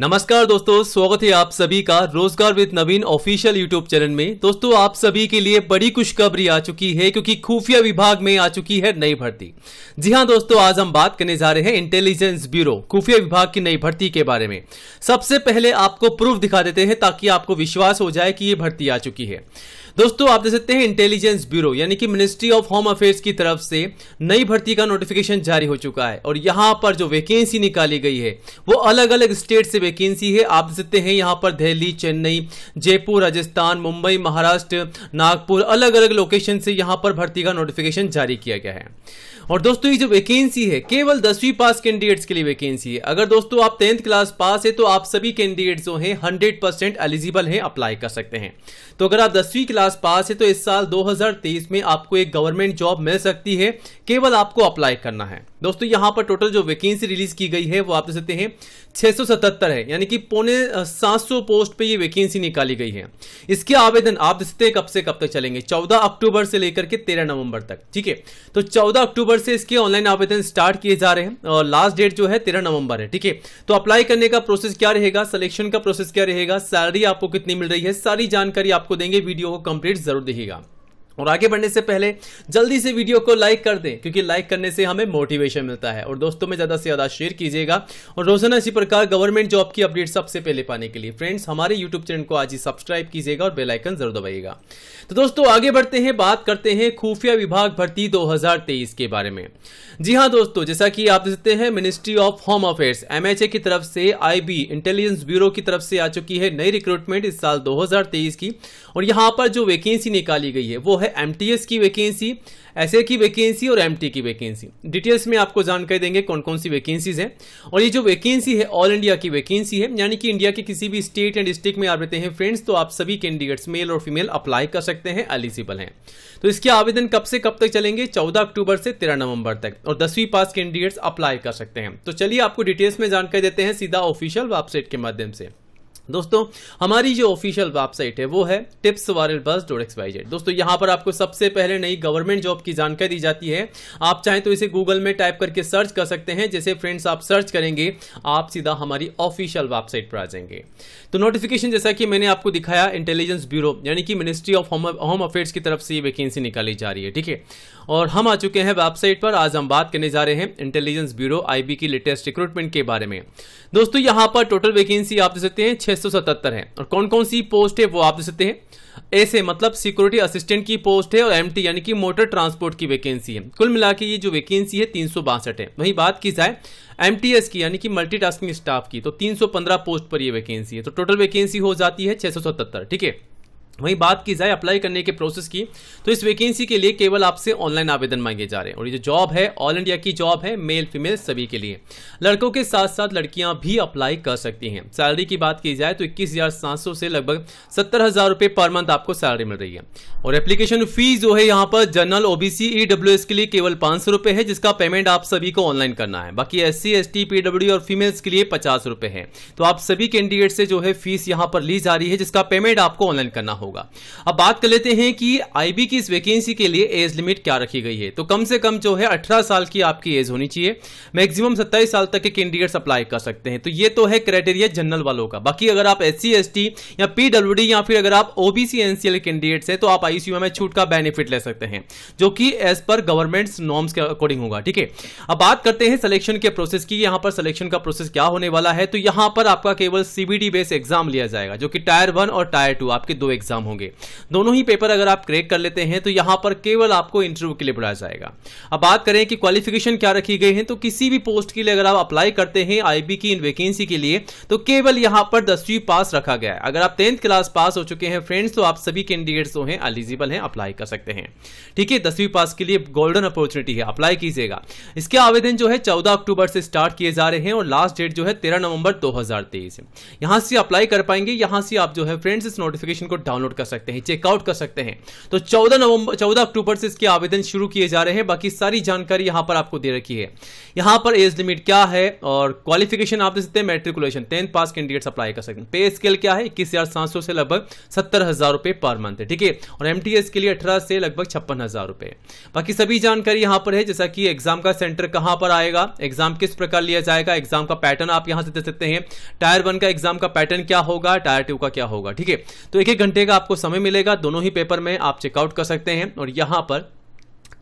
नमस्कार दोस्तों स्वागत है आप सभी का रोजगार with Naveen official YouTube channel में दोस्तों आप सभी के लिए बड़ी खुशखबरी आ चुकी है क्योंकि खुफिया विभाग में आ चुकी है नई भर्ती जी हाँ दोस्तों आज हम बात करने जा रहे हैं इंटेलिजेंस ब्यूरो खुफिया विभाग की नई भर्ती के बारे में सबसे पहले आपको प्रूफ दिखा देते हैं ताकि आपको विश्वास हो जाए कि ये भर्ती आ चुकी है दोस्तों आप देख सकते हैं इंटेलिजेंस ब्यूरो यानी कि मिनिस्ट्री ऑफ होम अफेयर्स की तरफ से नई भर्ती का नोटिफिकेशन जारी हो चुका है और यहाँ पर जो वैकेंसी निकाली गई है वो अलग अलग स्टेट से वैकेंसी है आप देख सकते हैं यहाँ पर दिल्ली चेन्नई जयपुर राजस्थान मुंबई महाराष्ट्र नागपुर अलग अलग लोकेशन से यहाँ पर भर्ती का नोटिफिकेशन जारी किया गया है और दोस्तों ये जो वैकेंसी है केवल दसवीं पास कैंडिडेट्स के लिए वैकेंसी है अगर दोस्तों आप टेंथ क्लास पास है तो आप सभी कैंडिडेट जो है हंड्रेड एलिजिबल है अप्लाई कर सकते हैं तो अगर आप दसवीं क्लास क्लास पास है तो इस साल 2023 में आपको एक गवर्नमेंट जॉब मिल सकती है केवल आपको अप्लाई करना है दोस्तों यहां पर टोटल जो वैकेंसी रिलीज की गई है वो आप देख सकते हैं 677 है यानी कि पौने 700 पोस्ट पे ये वैकेंसी निकाली गई है इसके आवेदन आप हैं कब से कब तक चलेंगे 14 अक्टूबर से लेकर के 13 नवंबर तक ठीक है तो 14 अक्टूबर से इसके ऑनलाइन आवेदन स्टार्ट किए जा रहे हैं और लास्ट डेट जो है 13 नवंबर है ठीक है तो अप्लाई करने का प्रोसेस क्या रहेगा सिलेक्शन का प्रोसेस क्या रहेगा सैलरी आपको कितनी मिल रही है सारी जानकारी आपको देंगे वीडियो को कंप्लीट जरूर देखेगा और आगे बढ़ने से पहले जल्दी से वीडियो को लाइक कर दें क्योंकि लाइक करने से हमें मोटिवेशन मिलता है और दोस्तों में ज़्यादा से ज़्यादा शेयर कीजिएगा और रोजाना इसी प्रकार गवर्नमेंट जॉब की अपडेट सबसे पहले पाने के लिए फ्रेंड्स हमारे यूट्यूब चैनल को आज ही सब्सक्राइब कीजिएगा और बेलाइकन जरूर दबाइएगा तो दोस्तों आगे बढ़ते हैं बात करते हैं खुफिया विभाग भर्ती दो के बारे में जी हाँ दोस्तों जैसा कि आप देखते हैं ministry of home affairs MHA की तरफ से आईबी इंटेलिजेंस ब्यूरो की तरफ से आ चुकी है नई रिक्रूटमेंट इस साल दो की और यहाँ पर जो वैकेंसी निकाली गई है वो है है एम की वैकेंसी एस की वैकेंसी और एम की वैकेंसी डिटेल्स में आपको जानकारी देंगे कौन कौन सी वैकेंसीज हैं और ये जो वैकेंसी है ऑल इंडिया की वैकेंसी है यानी कि इंडिया के किसी भी स्टेट एंड डिस्ट्रिक्ट में आप रहते हैं फ्रेंड्स तो आप सभी कैंडिडेट्स मेल और फीमेल अप्लाई कर सकते हैं एलिजिबल हैं तो इसके आवेदन कब से कब तक चलेंगे चौदह अक्टूबर से तेरह नवंबर तक और दसवीं पास कैंडिडेट्स अप्लाई कर सकते हैं तो चलिए आपको डिटेल्स में जानकारी देते हैं सीधा ऑफिशियल वेबसाइट के माध्यम से दोस्तों हमारी जो ऑफिशियल वेबसाइट है वो है टिप्स वारल बस डॉट एक्स वाई जेड दोस्तों यहाँ पर आपको सबसे पहले नई गवर्नमेंट जॉब की जानकारी दी जाती है आप चाहें तो इसे गूगल में टाइप करके सर्च कर सकते हैं जैसे फ्रेंड्स आप सर्च करेंगे आप सीधा हमारी ऑफिशियल वेबसाइट पर आ जाएंगे तो नोटिफिकेशन जैसा कि मैंने आपको दिखाया इंटेलिजेंस ब्यूरो यानी कि मिनिस्ट्री ऑफ होम अफेयर्स की तरफ से ये वैकेंसी निकाली जा रही है ठीक है और हम आ चुके हैं वेबसाइट पर आज हम बात करने जा रहे हैं इंटेलिजेंस ब्यूरो आईबी की लेटेस्ट रिक्रूटमेंट के बारे में दोस्तों यहाँ पर टोटल वैकेंसी आप दे सकते हैं छह 1977 है और कौन कौन सी पोस्ट है वो आप देख सकते हैं ऐसे मतलब सिक्योरिटी असिस्टेंट की पोस्ट है और एम यानी कि मोटर ट्रांसपोर्ट की वैकेंसी है कुल मिला ये जो वैकेंसी है तीन है वही बात की जाए एम की यानी कि मल्टी स्टाफ की तो तीन पोस्ट पर यह वैकेंसी है तो टोटल वैकेंसी हो जाती है छह ठीक है वहीं बात की जाए अप्लाई करने के प्रोसेस की तो इस वैकेंसी के लिए केवल आपसे ऑनलाइन आवेदन मांगे जा रहे हैं और ये जो जॉब है ऑल इंडिया की जॉब है मेल फीमेल सभी के लिए लड़कों के साथ साथ लड़कियां भी अप्लाई कर सकती हैं सैलरी की बात की जाए तो इक्कीस हजार सात सौ से लगभग सत्तर हजार रुपये पर मंथ आपको सैलरी मिल रही है और एप्लीकेशन फीस जो है यहाँ पर जनरल ओबीसी ईडब्ल्यू के लिए केवल पाँच सौ है जिसका पेमेंट आप सभी को ऑनलाइन करना है बाकी एस सी एस और फीमेल्स के लिए पचास है तो आप सभी कैंडिडेट से जो है फीस यहाँ पर ली जा रही है जिसका पेमेंट आपको ऑनलाइन करना होगा होगा अब बात कर लेते हैं कि आईबी की इस वैकेंसी के लिए एज लिमिट क्या रखी गई है तो कम से कम जो है अठारह साल की आपकी एज होनी चाहिए मैक्सिमम सत्ताईस साल तक के कैंडिडेट्स अप्लाई कर सकते हैं तो ये तो है क्राइटेरिया जनरल वालों का बाकी अगर आप एस सी या पीडब्ल्यूडी या फिर अगर आप ओबीसी एनसीएल कैंडिडेट्स है तो आप आईसीयू में छूट का बेनिफिट ले सकते हैं जो कि एज पर गवर्नमेंट नॉर्म्स के अकॉर्डिंग होगा ठीक है अब बात करते हैं सिलेक्शन के प्रोसेस की यहां पर सिलेक्शन का प्रोसेस क्या होने वाला है तो यहां पर आपका केवल सीबीडी बेस एग्जाम लिया जाएगा जो कि टायर वन और टायर टू आपके दो एग्जाम एग्जाम होंगे दोनों ही पेपर अगर आप क्रैक कर लेते हैं तो यहां पर केवल आपको इंटरव्यू के लिए बुलाया जाएगा अब बात करें कि क्वालिफिकेशन क्या रखी गई है तो किसी भी पोस्ट के लिए अगर आप अप्लाई करते हैं आईबी की इन वैकेंसी के लिए तो केवल यहां पर दसवीं पास रखा गया है अगर आप टेंथ क्लास पास हो चुके हैं फ्रेंड्स तो आप सभी कैंडिडेट्स जो हैं एलिजिबल हैं अप्लाई कर सकते हैं ठीक है दसवीं पास के लिए गोल्डन अपॉर्चुनिटी है अप्लाई कीजिएगा इसके आवेदन जो है चौदह अक्टूबर से स्टार्ट किए जा रहे हैं और लास्ट डेट जो है तेरह नवंबर दो यहां से अप्लाई कर पाएंगे यहां से आप जो है फ्रेंड्स इस नोटिफिकेशन को डाउनलोड डाउनलोड कर सकते हैं चेकआउट कर सकते हैं तो चौदह नवंबर चौदह अक्टूबर से इसके आवेदन शुरू किए जा रहे हैं बाकी सारी जानकारी यहां पर आपको दे रखी है यहां पर एज लिमिट क्या है और क्वालिफिकेशन आप दे सकते हैं matriculation tenth pass candidate apply कर सकते हैं पे स्केल क्या है इक्कीस हजार सात सौ से लगभग सत्तर हजार रुपए पर मंथ है ठीक है और एम के लिए अठारह से लगभग छप्पन हजार रुपए बाकी सभी जानकारी यहां पर है जैसा कि एग्जाम का सेंटर कहां पर आएगा एग्जाम किस प्रकार लिया जाएगा एग्जाम का पैटर्न आप यहां से दे सकते हैं टायर वन का एग्जाम का पैटर्न क्या होगा टायर टू का क्या होगा ठीक है तो एक एक घंटे का आपको समय मिलेगा दोनों ही पेपर में आप चेकआउट कर सकते हैं और यहाँ पर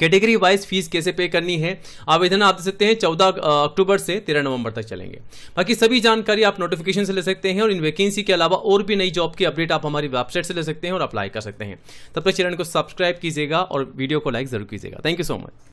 कैटेगरी वाइज फीस कैसे पे करनी है आवेदन आप दे सकते हैं चौदह अक्टूबर से तेरह नवंबर तक चलेंगे बाकी सभी जानकारी आप नोटिफिकेशन से ले सकते हैं और इन वैकेंसी के अलावा और भी नई जॉब की अपडेट आप हमारी वेबसाइट से ले सकते हैं और अप्लाई कर सकते हैं तब तक चैनल को सब्सक्राइब कीजिएगा और वीडियो को लाइक जरूर कीजिएगा थैंक यू सो मच